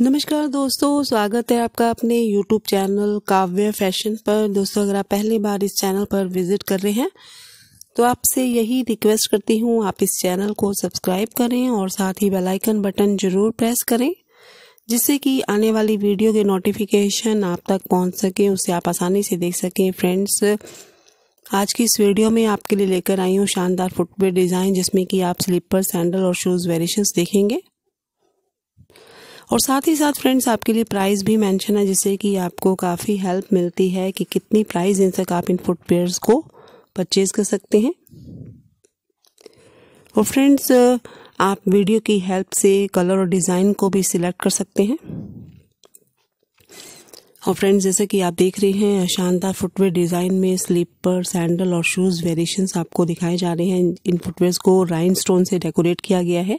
नमस्कार दोस्तों स्वागत है आपका अपने यूट्यूब चैनल काव्य फैशन पर दोस्तों अगर आप पहली बार इस चैनल पर विजिट कर रहे हैं तो आपसे यही रिक्वेस्ट करती हूँ आप इस चैनल को सब्सक्राइब करें और साथ ही बेल आइकन बटन जरूर प्रेस करें जिससे कि आने वाली वीडियो के नोटिफिकेशन आप तक पहुँच सके उसे आप आसानी से देख सकें फ्रेंड्स आज की इस वीडियो में आपके लिए लेकर आई हूँ शानदार फुटवेयर डिज़ाइन जिसमें कि आप स्लीपर सैंडल और शूज़ वेरिएशंस देखेंगे और साथ ही साथ फ्रेंड्स आपके लिए प्राइस भी मेंशन है जिससे कि आपको काफ़ी हेल्प मिलती है कि कितनी प्राइस इन तक आप इन फुटवेयर्स को परचेज कर सकते हैं और फ्रेंड्स आप वीडियो की हेल्प से कलर और डिज़ाइन को भी सिलेक्ट कर सकते हैं और फ्रेंड्स जैसे कि आप देख रहे हैं शानदार फुटवेयर डिज़ाइन में स्लीपर सैंडल और शूज़ वेरिएशंस आपको दिखाए जा रहे हैं इन फुटवेयर्स को राइन स्टोन से डेकोरेट किया गया है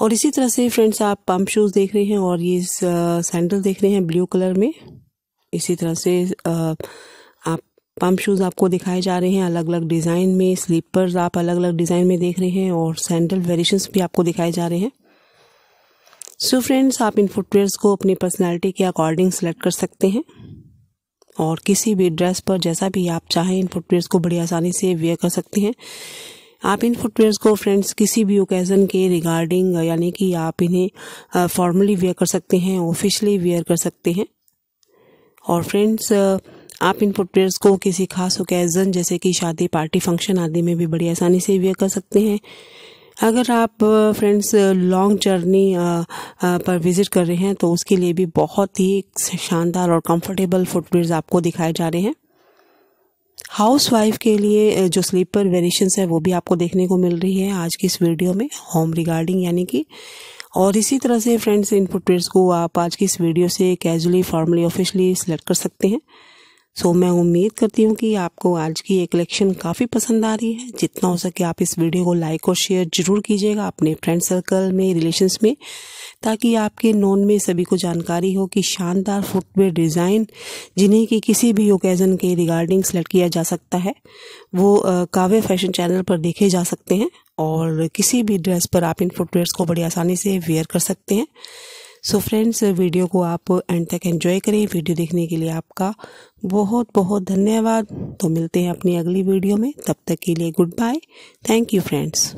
और इसी तरह से फ्रेंड्स आप पंप शूज़ देख रहे हैं और ये सैंडल देख रहे हैं ब्लू कलर में इसी तरह से आप पंप शूज़ आपको दिखाए जा रहे हैं अलग अलग डिज़ाइन में स्लीपर्स आप अलग अलग डिज़ाइन में देख रहे हैं और सैंडल वेरिएशंस भी आपको दिखाए जा रहे हैं सो so फ्रेंड्स आप इन फुटवेयर्स को अपनी पर्सनैलिटी के अकॉर्डिंग सेलेक्ट कर सकते हैं और किसी भी ड्रेस पर जैसा भी आप चाहें इन फुटवेयर्स को बड़ी आसानी से वेयर कर सकते हैं आप इन फुटवेयर्स को फ्रेंड्स किसी भी ओकेज़न के रिगार्डिंग यानी कि आप इन्हें फॉर्मली वेयर कर सकते हैं ऑफिशली वेयर कर सकते हैं और फ्रेंड्स आप इन फुटवेयर्स को किसी खास ओकेज़न जैसे कि शादी पार्टी फंक्शन आदि में भी बड़ी आसानी से वेयर कर सकते हैं अगर आप फ्रेंड्स लॉन्ग जर्नी पर विज़िट कर रहे हैं तो उसके लिए भी बहुत ही शानदार और कंफर्टेबल फुटवेयर्स आपको दिखाए जा रहे हैं हाउसवाइफ के लिए जो स्लीपर वेरिएशंस है वो भी आपको देखने को मिल रही है आज की इस वीडियो में होम रिगार्डिंग यानी कि और इसी तरह से फ्रेंड्स इनपुट को आप आज की इस वीडियो से कैजुअली फॉर्मली ऑफिशियली सिलेक्ट कर सकते हैं सो मैं उम्मीद करती हूँ कि आपको आज की ये कलेक्शन काफ़ी पसंद आ रही है जितना हो सके आप इस वीडियो को लाइक और शेयर जरूर कीजिएगा अपने फ्रेंड सर्कल में रिलेशन में ताकि आपके नॉन में सभी को जानकारी हो कि शानदार फुटवेयर डिज़ाइन जिन्हें कि किसी भी ओकेज़न के रिगार्डिंग सेलेक्ट किया जा सकता है वो काव्य फैशन चैनल पर देखे जा सकते हैं और किसी भी ड्रेस पर आप इन फुटवेयर्स को बड़ी आसानी से वेयर कर सकते हैं सो फ्रेंड्स वीडियो को आप एंड तक एंजॉय करें वीडियो देखने के लिए आपका बहुत बहुत धन्यवाद तो मिलते हैं अपनी अगली वीडियो में तब तक के लिए goodbye thank you friends